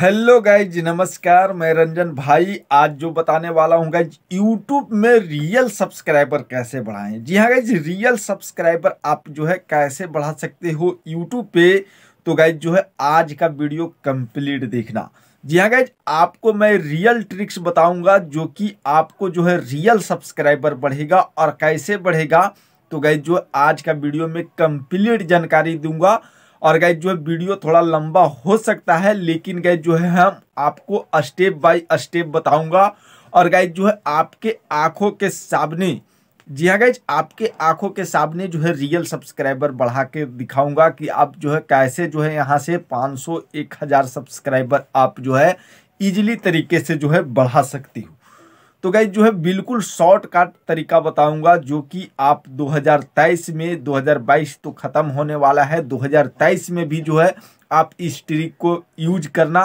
hello guys नमस्कार मैं रंजन भाई आज जो बताने वाला हूँ गाइज यूट्यूब में रियल सब्सक्राइबर कैसे बढ़ाएं जी हाँ गाइज रियल सब्सक्राइबर आप जो है कैसे बढ़ा सकते हो यूट्यूब पे तो गाइज जो है आज का वीडियो कंप्लीट देखना जी हाँ गाइज आपको मैं रियल ट्रिक्स बताऊंगा जो कि आपको जो है रियल सब्सक्राइबर बढ़ेगा और कैसे बढ़ेगा तो गाइज जो आज का वीडियो में कंप्लीट जानकारी दूंगा और गैज जो है वीडियो थोड़ा लंबा हो सकता है लेकिन गैज जो है हम आपको स्टेप बाय स्टेप बताऊंगा और गैज जो है आपके आंखों के सामने जी हाँ गैज आपके आंखों के सामने जो है रियल सब्सक्राइबर बढ़ा के दिखाऊंगा कि आप जो है कैसे जो है यहाँ से पाँच 1000 सब्सक्राइबर आप जो है ईजिली तरीके से जो है बढ़ा सकती हो तो गाइज जो है बिल्कुल शॉर्टकट तरीका बताऊंगा जो कि आप 2023 में 2022 तो ख़त्म होने वाला है 2023 में भी जो है आप इस ट्रिक को यूज करना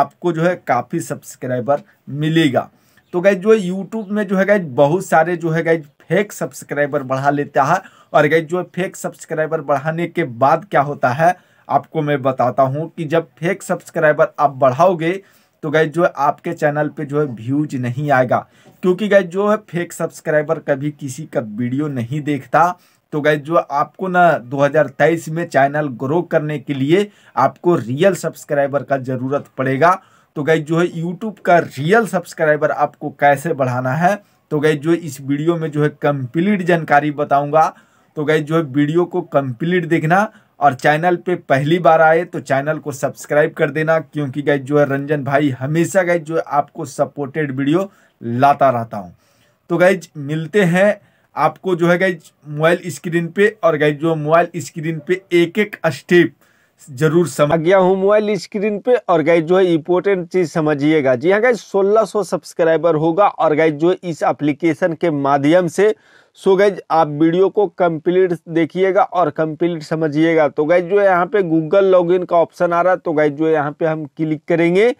आपको जो है काफ़ी सब्सक्राइबर मिलेगा तो गाइज जो है यूट्यूब में जो है गाइज बहुत सारे जो है गाइज फेक सब्सक्राइबर बढ़ा लेता है और गाइज जो है फेक सब्सक्राइबर बढ़ाने के बाद क्या होता है आपको मैं बताता हूँ कि जब फेक सब्सक्राइबर आप बढ़ाओगे तो गैज जो है आपके चैनल पे जो है व्यूज नहीं आएगा क्योंकि गैज जो है फेक सब्सक्राइबर कभी किसी का वीडियो नहीं देखता तो गैज जो आपको ना 2023 में चैनल ग्रो करने के लिए आपको रियल सब्सक्राइबर का ज़रूरत पड़ेगा तो गैज जो है यूट्यूब का रियल सब्सक्राइबर आपको कैसे बढ़ाना है तो गैज जो इस वीडियो में जो है कम्प्लीट जानकारी बताऊंगा तो गैज जो है वीडियो को कम्प्लीट देखना और चैनल पे पहली बार आए तो चैनल को सब्सक्राइब कर देना क्योंकि गए जो है रंजन भाई हमेशा गए जो है आपको सपोर्टेड वीडियो लाता रहता हूँ तो गैज मिलते हैं आपको जो है गाइज मोबाइल स्क्रीन पे और गए जो मोबाइल स्क्रीन पे एक एक स्टेप जरूर समझ गया हूँ मोबाइल स्क्रीन पे और गए जो है इम्पोर्टेंट चीज समझिएगा जी हाँ सोलह 1600 सब्सक्राइबर होगा और गए जो है इस एप्लीकेशन के माध्यम से सो गैज आप वीडियो को कंप्लीट देखिएगा और कंप्लीट समझिएगा तो गैज जो है यहाँ पे गूगल लॉगिन का ऑप्शन आ रहा है तो गैज जो है यहाँ पे हम क्लिक करेंगे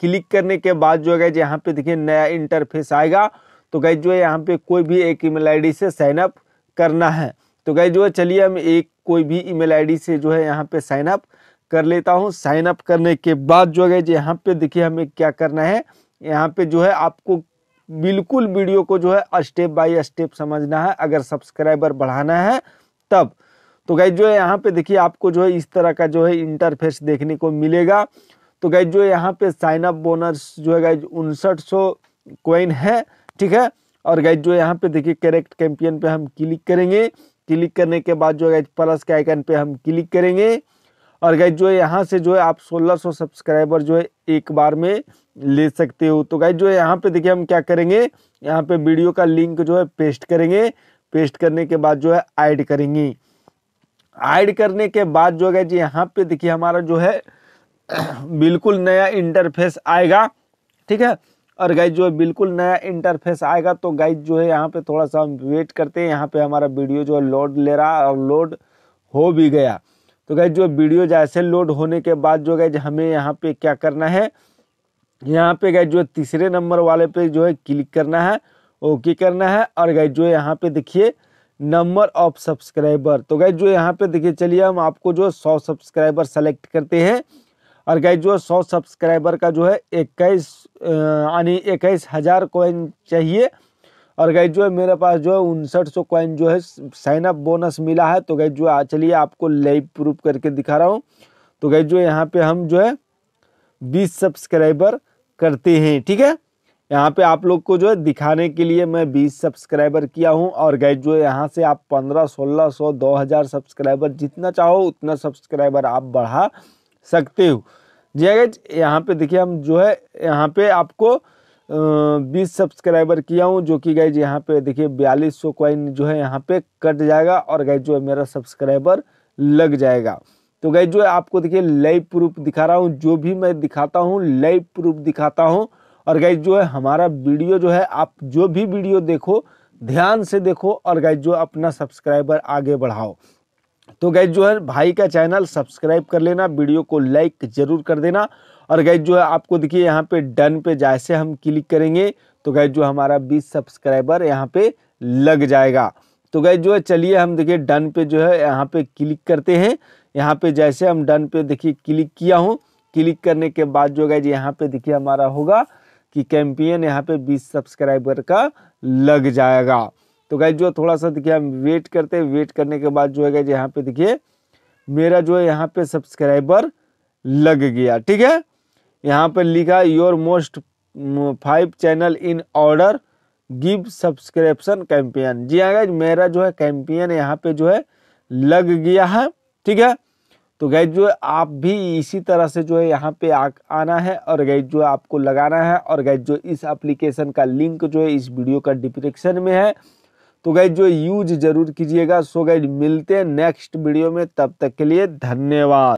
क्लिक करने के बाद जो है गैज यहाँ पे देखिए नया इंटरफेस आएगा तो गैज जो है यहाँ पे कोई भी एक ईमेल आईडी से साइन अप करना है तो गैज जो है चलिए हम एक कोई भी ईमेल आईडी से जो है यहाँ पे साइन अप कर लेता हूँ साइन अप करने के बाद जो है यहाँ पे देखिए हमें क्या करना है यहाँ पे जो है आपको बिल्कुल वीडियो को जो है स्टेप बाय स्टेप समझना है अगर सब्सक्राइबर बढ़ाना है तब तो गाइज जो है यहाँ पे देखिए आपको जो है इस तरह का जो है इंटरफेस देखने को मिलेगा तो गाइज जो यहाँ पे साइन अप बोनस जो है गाइज उनसठ सौ कोइन है ठीक है और गाइज जो यहाँ पे देखिए करेक्ट कैंपियन पे हम क्लिक करेंगे क्लिक करने के बाद जो है प्लस के आइकन पे हम क्लिक करेंगे और गाइज जो है यहाँ से जो है आप 1600 सब्सक्राइबर जो है एक बार में ले सकते हो तो गाइज जो है यहाँ पे देखिए हम क्या करेंगे यहाँ पे वीडियो का लिंक जो है पेस्ट करेंगे पेस्ट करने के बाद जो है ऐड करेंगे ऐड करने के बाद जो है यहाँ पे देखिए हमारा जो है बिल्कुल नया इंटरफेस आएगा ठीक है और गाइज जो है बिल्कुल नया इंटरफेस आएगा तो गाइज जो है यहाँ पे थोड़ा सा हम वेट करते हैं यहाँ पे हमारा वीडियो जो है लोड ले रहा और लोड हो भी गया तो गए जो वीडियो जैसे लोड होने के बाद जो गए हमें यहाँ पे क्या करना है यहाँ पे गए जो तीसरे नंबर वाले पे जो है क्लिक करना है ओके करना है और गए जो यहाँ पे देखिए नंबर ऑफ सब्सक्राइबर तो गए जो यहाँ पे देखिए चलिए हम आपको जो सौ सब्सक्राइबर सेलेक्ट करते हैं और गए जो सौ सब्सक्राइबर का जो है इक्कीस यानी इक्कीस हज़ार कोइन चाहिए और गई जो है मेरे पास जो है उनसठ सौ कॉइन जो है साइन अप बोनस मिला है तो गई जो है चलिए आपको लाइव प्रूफ करके दिखा रहा हूँ तो गई जो यहाँ पे हम जो है बीस सब्सक्राइबर करते हैं ठीक है यहाँ पे आप लोग को जो है दिखाने के लिए मैं बीस सब्सक्राइबर किया हूँ और गई जो यहाँ से आप पंद्रह सोलह सौ दो हज़ार सब्सक्राइबर जितना चाहो उतना सब्सक्राइबर आप बढ़ा सकते हो जी गई हाँ यहाँ पे देखिए हम जो है यहाँ पे आपको बीस सब्सक्राइबर किया हूँ जो कि गाइज यहाँ पे देखिए बयालीस सौ क्वाइन जो है यहाँ पे कट जाएगा और गाइज जो है मेरा सब्सक्राइबर लग जाएगा तो गाइज जो है आपको देखिए लाइव प्रूफ दिखा रहा हूँ जो भी मैं दिखाता हूँ लाइव प्रूफ दिखाता हूँ और गाइज जो है हमारा वीडियो जो है आप जो भी वीडियो देखो ध्यान से देखो और गाइज जो अपना सब्सक्राइबर आगे बढ़ाओ तो गाइज जो है भाई का चैनल सब्सक्राइब कर लेना वीडियो को लाइक जरूर कर देना और गैज जो है आपको देखिए यहाँ पे डन पे जैसे हम क्लिक करेंगे तो गैज जो हमारा 20 सब्सक्राइबर यहाँ पे लग जाएगा तो गैज जो है चलिए हम देखिए डन पे जो है यहाँ पे क्लिक करते हैं यहाँ पे जैसे हम डन पे देखिए क्लिक किया हूँ क्लिक करने के बाद जो गैज यहाँ पे देखिए हमारा होगा कि कैंपियन यहाँ पे बीस सब्सक्राइबर का लग जाएगा तो गैज जो थोड़ा सा देखिए हम वेट करते हैं वेट करने के बाद जो है गैज यहाँ पे देखिए मेरा जो है यहाँ पे सब्सक्राइबर लग गया ठीक है यहाँ पर लिखा your most five channel in order give subscription campaign जी हाँ गैज मेरा जो है कैंपियन यहाँ पे जो है लग गया है ठीक है तो गैज जो है आप भी इसी तरह से जो है यहाँ पे आ, आना है और गैज जो है आपको लगाना है और गैज जो इस एप्लीकेशन का लिंक जो है इस वीडियो का डिस्क्रिप्शन में है तो गैज जो यूज जरूर कीजिएगा सो गैज मिलते हैं नेक्स्ट वीडियो में तब तक के लिए धन्यवाद